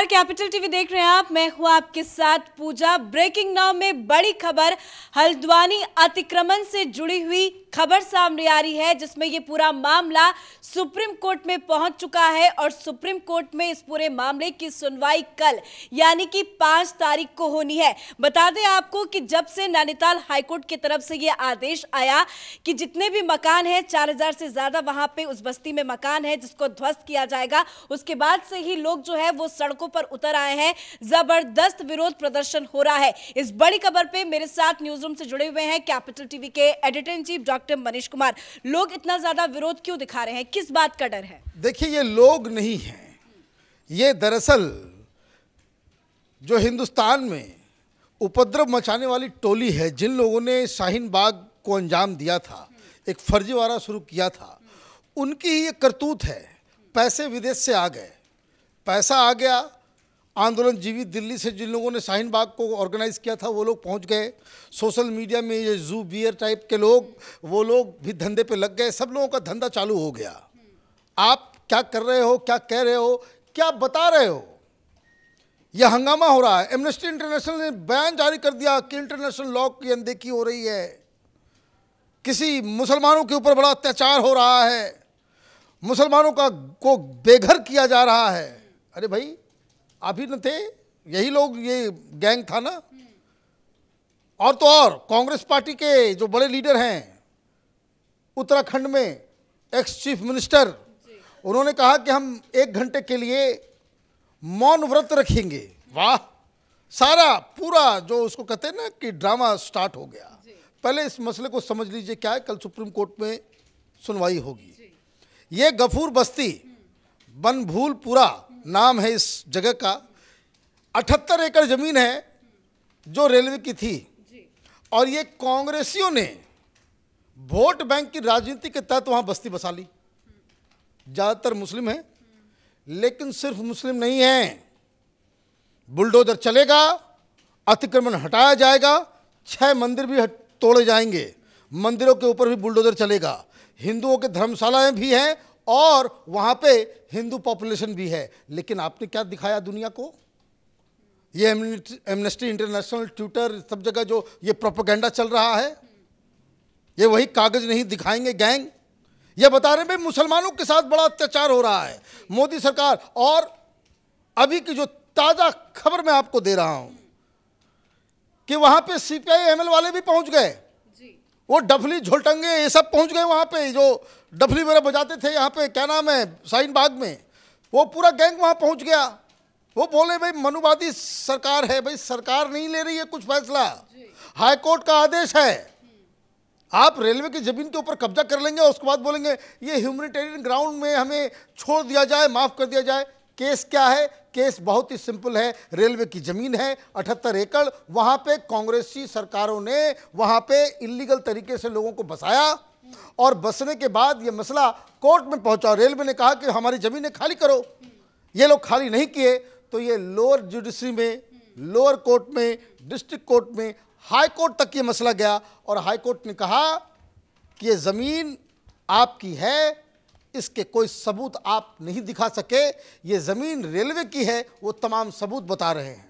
नमस्कार capital TV देख रहे हैं आप मैं हूं आपके साथ पूजा ब्रेकिंग नाउ में बड़ी खबर हल्द्वानी अतिक्रमण से जुड़ी हुई खबर सामने आ रही है जिसमें ये पूरा मामला सुप्रीम कोर्ट में पहुंच चुका है और सुप्रीम कोर्ट में इस पूरे मामले की सुनवाई कल यानी कि पांच तारीख को होनी है बता दें आपको कि जब से नैनीताल हाईकोर्ट की तरफ से यह आदेश आया कि जितने भी मकान है चार हजार से ज्यादा वहां पे उस बस्ती में मकान है जिसको ध्वस्त किया जाएगा उसके बाद से ही लोग जो है वो सड़कों सड़कों पर उतर आए हैं जबरदस्त विरोध प्रदर्शन हो रहा है इस बड़ी खबर पे मेरे साथ न्यूज रूम से जुड़े हुए हैं कैपिटल टीवी के editor in chief doctor Manish Kumar लोग इतना ज्यादा विरोध क्यों दिखा रहे हैं किस बात का डर है देखिए ये लोग नहीं है ये दरअसल जो हिंदुस्तान में उपद्रव मचाने वाली टोली है जिन लोगों ने शाहीन बाग को अंजाम दिया था एक फर्जीवाड़ा शुरू किया था उनकी ही ये करतूत है पैसे विदेश से आ गए पैसा आ गया आंदोलन जीवी दिल्ली से जिन लोगों ने शाहीन बाग को ऑर्गेनाइज़ किया था वो लोग पहुंच गए सोशल मीडिया में ये जू बियर टाइप के लोग वो लोग भी धंधे पे लग गए सब लोगों का धंधा चालू हो गया आप क्या कर रहे हो क्या कह रहे हो क्या बता रहे हो यह हंगामा हो रहा है एमनेस्टी इंटरनेशनल ने बयान जारी कर दिया कि इंटरनेशनल लॉ की अनदेखी हो रही है किसी मुसलमानों के ऊपर बड़ा अत्याचार हो रहा है मुसलमानों का को बेघर किया जा रहा है अरे भाई आप ही न थे यही लोग ये गैंग था ना और तो और कांग्रेस पार्टी के जो बड़े लीडर हैं उत्तराखंड में एक्स चीफ मिनिस्टर उन्होंने कहा कि हम एक घंटे के लिए मौन व्रत रखेंगे वाह सारा पूरा जो उसको कहते हैं ना कि ड्रामा स्टार्ट हो गया पहले इस मसले को समझ लीजिए क्या है कल सुप्रीम कोर्ट में सुनवाई होगी ये गफूर बस्ती हम्म। बनभूलपुरा नाम है इस जगह का अठहत्तर एकड़ ज़मीन है जो रेलवे की थी और ये कांग्रेसियों ने वोट बैंक की राजनीति के तहत वहाँ बस्ती बसा ली ज़्यादातर मुस्लिम हैं लेकिन सिर्फ मुस्लिम नहीं हैं बुलडोजर चलेगा अतिक्रमण हटाया जाएगा छह मंदिर भी तोड़े जाएंगे मंदिरों के ऊपर भी बुलडोजर चलेगा हिंदुओं के धर्मशालाएं भी हैं और वहां पे हिंदू पॉपुलेशन भी है लेकिन आपने क्या दिखाया दुनिया को ये एमनेस्टी इंटरनेशनल ट्विटर सब जगह जो ये प्रोपोगेंडा चल रहा है ये वही कागज नहीं दिखाएंगे गैंग ये बता रहे भाई मुसलमानों के साथ बड़ा अत्याचार हो रहा है मोदी सरकार और अभी की जो ताज़ा खबर मैं आपको दे रहा हूं कि वहां पे सीपीआई एमएल वाले भी पहुंच गए वो डफली झोलटंगे ये सब पहुंच गए वहां पे जो डफली वगैरह बजाते थे यहाँ पे क्या नाम है साइन बाग में वो पूरा गैंग वहाँ पहुँच गया वो बोले भाई मनुवादी सरकार है भाई सरकार नहीं ले रही है कुछ फैसला हाईकोर्ट का आदेश है आप रेलवे की ज़मीन के ऊपर कब्जा कर लेंगे उसके बाद बोलेंगे ये ह्यूमनिटेरियन ग्राउंड में हमें छोड़ दिया जाए माफ़ कर दिया जाए केस क्या है केस बहुत ही सिंपल है रेलवे की ज़मीन है अठहत्तर एकड़ वहां पे कांग्रेसी सरकारों ने वहां पे इलीगल तरीके से लोगों को बसाया और बसने के बाद ये मसला कोर्ट में पहुंचा रेलवे ने कहा कि हमारी ज़मीनें खाली करो ये लोग खाली नहीं किए तो ये लोअर जुडिशरी में लोअर कोर्ट में डिस्ट्रिक्ट कोर्ट में हाई कोर्ट तक ये मसला गया और हाई कोर्ट ने कहा कि ये ज़मीन आपकी है इसके कोई सबूत आप नहीं दिखा सके ये ज़मीन रेलवे की है वो तमाम सबूत बता रहे हैं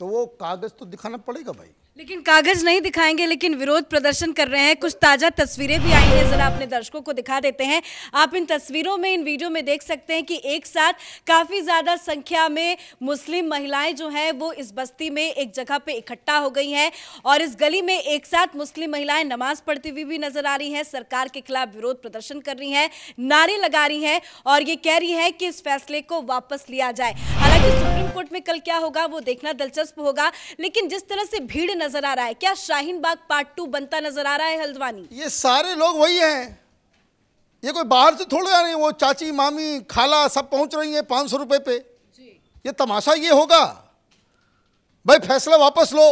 तो वो कागज़ तो दिखाना पड़ेगा भाई लेकिन कागज नहीं दिखाएंगे लेकिन विरोध प्रदर्शन कर रहे हैं कुछ ताजा तस्वीरें भी आई है जरा अपने दर्शकों को दिखा देते हैं आप इन तस्वीरों में इन वीडियो में देख सकते हैं कि एक साथ काफी ज्यादा संख्या में मुस्लिम महिलाएं जो हैं वो इस बस्ती में एक जगह पे इकट्ठा हो गई हैं और इस गली में एक साथ मुस्लिम महिलाएं नमाज पढ़ती हुई भी नजर आ रही है सरकार के खिलाफ विरोध प्रदर्शन कर रही है नारे लगा रही है और ये कह रही है कि इस फैसले को वापस लिया जाए हालांकि सुप्रीम कोर्ट में कल क्या होगा वो देखना दिलचस्प होगा लेकिन जिस तरह से भीड़ नजर आ रहा है क्या शाहीन बाग पार्ट टू बनता नजर आ रहा है हल्द्वानी ये सारे लोग वही है ये कोई बाहर से थोड़े आ रहे हैं वो चाची मामी खाला सब पहुंच रही है पांच सौ रुपए पे ये तमाशा ये होगा भाई फैसला वापस लो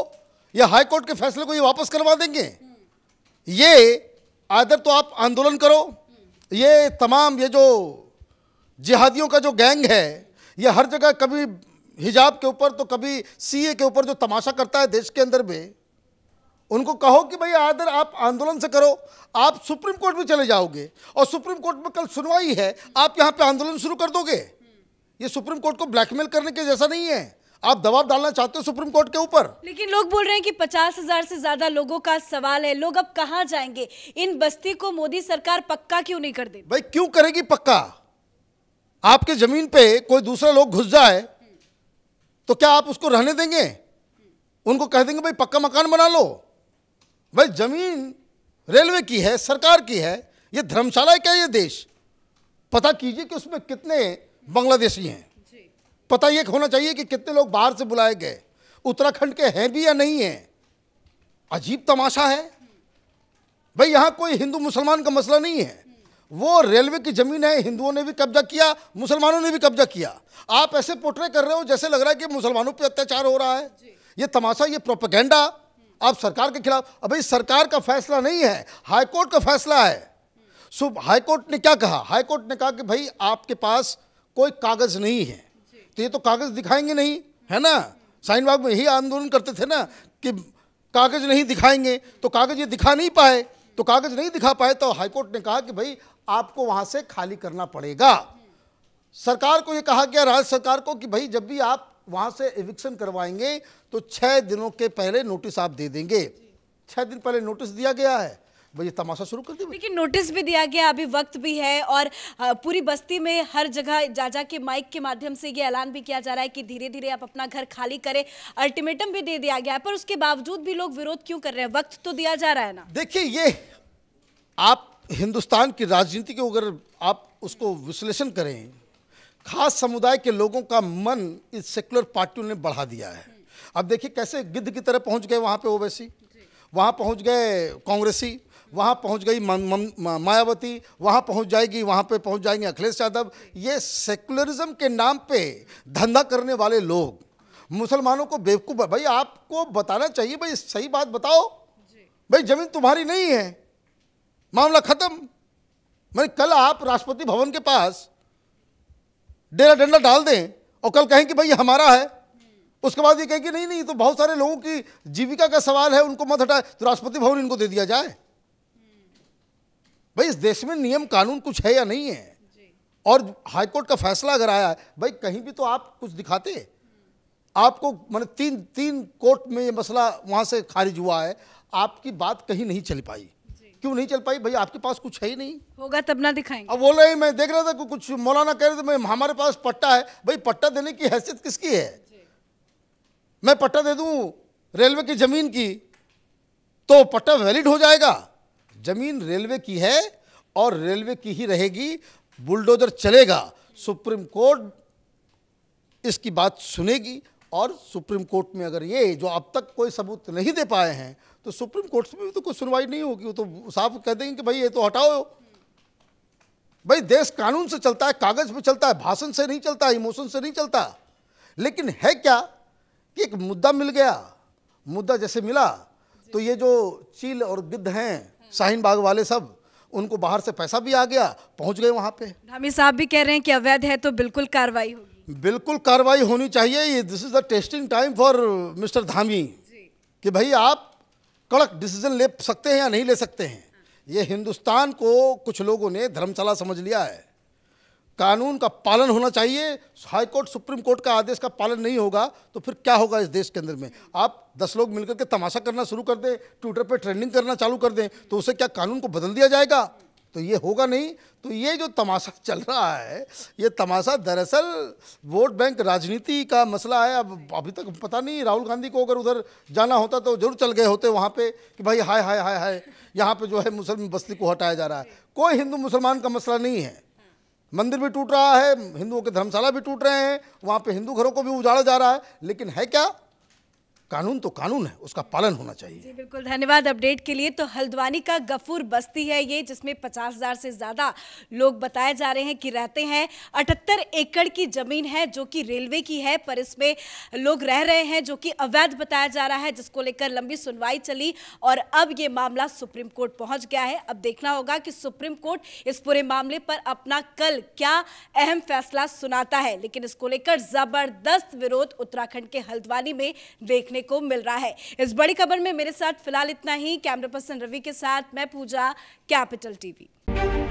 या हाई कोर्ट के फैसले को ये वापस करवा देंगे हम्म। ये आदर तो आप आंदोलन करो हम्म। ये तमाम ये जो जिहादियों का जो गैंग है या हर जगह कभी हिजाब के ऊपर तो कभी सीए के ऊपर जो तमाशा करता है देश के अंदर में उनको कहो कि भाई आदर आप आंदोलन से करो आप सुप्रीम कोर्ट में चले जाओगे और सुप्रीम कोर्ट में कल सुनवाई है आप यहाँ पे आंदोलन शुरू कर दोगे ये सुप्रीम कोर्ट को ब्लैकमेल करने के जैसा नहीं है आप दबाव डालना चाहते हो सुप्रीम कोर्ट के ऊपर लेकिन लोग बोल रहे हैं कि पचास हजार से ज्यादा लोगों का सवाल है लोग अब कहा जाएंगे इन बस्ती को मोदी सरकार पक्का क्यों नहीं कर दे भाई क्यों करेगी पक्का आपके ज़मीन पे कोई दूसरा लोग घुस जाए तो क्या आप उसको रहने देंगे उनको कह देंगे भाई पक्का मकान बना लो भाई ज़मीन रेलवे की है सरकार की है ये धर्मशाला है क्या ये देश पता कीजिए कि उसमें कितने बांग्लादेशी हैं पता ये होना चाहिए कि कितने लोग बाहर से बुलाए गए उत्तराखंड के हैं भी या नहीं हैं अजीब तमाशा है भाई यहाँ कोई हिंदू मुसलमान का मसला नहीं है वो रेलवे की ज़मीन है हिंदुओं ने भी कब्जा किया मुसलमानों ने भी कब्जा किया आप ऐसे पोर्ट्रे कर रहे हो जैसे लग रहा है कि मुसलमानों पे अत्याचार हो रहा है ये तमाशा ये प्रोपेगेंडा आप सरकार के खिलाफ अब भाई सरकार का फैसला नहीं है हाईकोर्ट का फैसला है सो हाईकोर्ट ने क्या कहा हाईकोर्ट ने कहा कि भाई आपके पास कोई कागज़ नहीं है तो ये तो कागज़ दिखाएंगे नहीं है ना साइनबाग में यही आंदोलन करते थे ना कि कागज़ नहीं दिखाएंगे तो कागज़ ये दिखा नहीं पाए तो कागज़ नहीं दिखा पाए तो हाईकोर्ट ने कहा कि भाई आपको वहां से खाली करना पड़ेगा सरकार को यह कहा गया राज्य सरकार को कि भाई जब भी आप वहां से एविक्शन करवाएंगे तो छह दिनों के पहले नोटिस आप दे देंगे छह दिन पहले नोटिस दिया गया है भाई तमाशा शुरू कर दिया लेकिन नोटिस भी दिया गया अभी वक्त भी है और पूरी बस्ती में हर जगह जाजा के माइक के माध्यम से ये ऐलान भी किया जा रहा है कि धीरे धीरे आप अपना घर खाली करें अल्टीमेटम भी दे दिया गया है पर उसके बावजूद भी लोग विरोध क्यों कर रहे हैं वक्त तो दिया जा रहा है ना देखिए ये आप हिंदुस्तान की राजनीति को अगर आप उसको विश्लेषण करें खास समुदाय के लोगों का मन इस सेकुलर पार्टियों ने बढ़ा दिया है अब देखिए कैसे गिद्ध की तरह पहुंच गए वहाँ पे ओवैसी वहाँ पहुंच गए कांग्रेसी वहाँ पहुंच गई मायावती वहाँ पहुंच जाएगी वहाँ पे पहुंच जाएंगे अखिलेश यादव ये सेकुलरिज्म के नाम पे धंधा करने वाले लोग मुसलमानों को बेवकूफ़ भाई आपको बताना चाहिए भाई सही बात बताओ भाई ज़मीन तुम्हारी नहीं है मामला खत्म मैंने कल आप राष्ट्रपति भवन के पास डेरा डंडा डाल दें और कल कहें कि भाई हमारा है उसके बाद ये कहें कि नहीं नहीं तो बहुत सारे लोगों की जीविका का सवाल है उनको मत हटाए तो राष्ट्रपति भवन इनको दे दिया जाए भाई इस देश में नियम कानून कुछ है या नहीं है और हाईकोर्ट का फैसला अगर आया है भाई कहीं भी तो आप कुछ दिखाते आपको मैंने तीन तीन कोर्ट में ये मसला वहां से खारिज हुआ है आपकी बात कहीं नहीं चल पाई क्यों नहीं चल पाई भाई आपके पास कुछ है ही नहीं होगा तब ना दिखाएंगे अब बोल रहे मैं देख रहा था कुछ मौलाना कह रहे थे हमारे पास पट्टा है भाई पट्टा देने की हैसियत किसकी है मैं पट्टा दे दू रेलवे की ज़मीन की तो पट्टा वैलिड हो जाएगा ज़मीन रेलवे की है और रेलवे की ही रहेगी बुलडोजर चलेगा सुप्रीम कोर्ट इसकी बात सुनेगी और सुप्रीम कोर्ट में अगर ये जो अब तक कोई सबूत नहीं दे पाए हैं तो सुप्रीम कोर्ट में भी तो कोई सुनवाई नहीं होगी वो तो साफ कह देंगे कि भाई ये तो हटाओ भाई देश कानून से चलता है कागज पे चलता है भाषण से नहीं चलता इमोशन से नहीं चलता लेकिन है क्या कि एक मुद्दा मिल गया मुद्दा जैसे मिला तो ये जो चील और गिद्ध हैं शाहीन बाग वाले सब उनको बाहर से पैसा भी आ गया पहुंच गए वहां पे धामी साहब भी कह रहे हैं कि अवैध है तो बिल्कुल कार्रवाई होगी बिल्कुल कार्रवाई होनी चाहिए ये this is the testing time for mister Dhami कि भाई आप कड़क डिसीजन ले सकते हैं या नहीं ले सकते हैं ये हिंदुस्तान को कुछ लोगों ने धर्मशाला समझ लिया है कानून का पालन होना चाहिए हाईकोर्ट सुप्रीम कोर्ट का आदेश का पालन नहीं होगा तो फिर क्या होगा इस देश के अंदर में आप दस लोग मिलकर के तमाशा करना शुरू कर दें ट्विटर पर ट्रेंडिंग करना चालू कर दें तो उसे क्या कानून को बदल दिया जाएगा तो ये होगा नहीं तो ये जो तमाशा चल रहा है ये तमाशा दरअसल वोट बैंक राजनीति का मसला है अब अभी तक पता नहीं राहुल गांधी को अगर उधर जाना होता तो जरूर चल गए होते वहाँ पे कि भाई हाय हाय हाय हाय यहाँ पे जो है मुस्लिम बस्ती को हटाया जा रहा है कोई हिंदू मुसलमान का मसला नहीं है मंदिर भी टूट रहा है हिंदुओं के धर्मशाला भी टूट रहे हैं वहाँ पर हिंदू घरों को भी उजाड़ा जा रहा है लेकिन है क्या कानून तो कानून है उसका पालन होना चाहिए जी बिल्कुल धन्यवाद अपडेट के लिए तो हल्द्वानी का गफूर बस्ती है ये जिसमें पचास हज़ार से ज़्यादा लोग बताए जा रहे हैं कि रहते हैं अठहत्तर एकड़ की ज़मीन है जो कि रेलवे की है पर इसमें लोग रह रहे हैं जो कि अवैध बताया जा रहा है जिसको लेकर लंबी सुनवाई चली और अब ये मामला सुप्रीम कोर्ट पहुँच गया है अब देखना होगा कि सुप्रीम कोर्ट इस पूरे मामले पर अपना कल क्या अहम फैसला सुनाता है लेकिन इसको लेकर ज़बरदस्त विरोध उत्तराखंड के हल्द्वानी में देखने देखने को मिल रहा है इस बड़ी खबर में मेरे साथ फिलहाल इतना ही कैमरा पर्सन रवि के साथ मैं पूजा कैपिटल टीवी